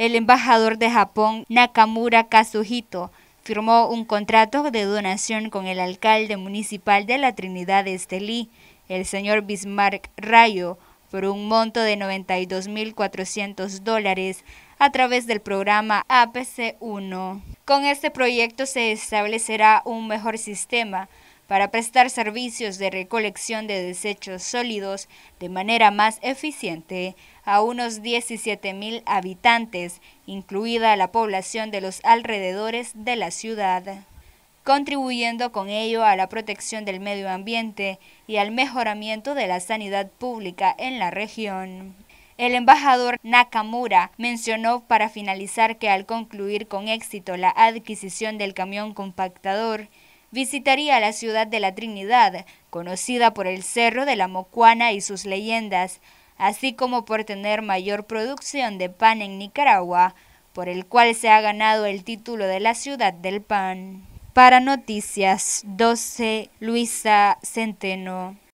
el embajador de Japón Nakamura Kazuhito firmó un contrato de donación con el alcalde municipal de la Trinidad de Estelí, el señor Bismarck Rayo, por un monto de 92.400 dólares a través del programa APC1. Con este proyecto se establecerá un mejor sistema para prestar servicios de recolección de desechos sólidos de manera más eficiente a unos 17.000 habitantes, incluida la población de los alrededores de la ciudad contribuyendo con ello a la protección del medio ambiente y al mejoramiento de la sanidad pública en la región. El embajador Nakamura mencionó para finalizar que al concluir con éxito la adquisición del camión compactador, visitaría la ciudad de la Trinidad, conocida por el Cerro de la Mocuana y sus leyendas, así como por tener mayor producción de pan en Nicaragua, por el cual se ha ganado el título de la ciudad del pan. Para Noticias 12, Luisa Centeno.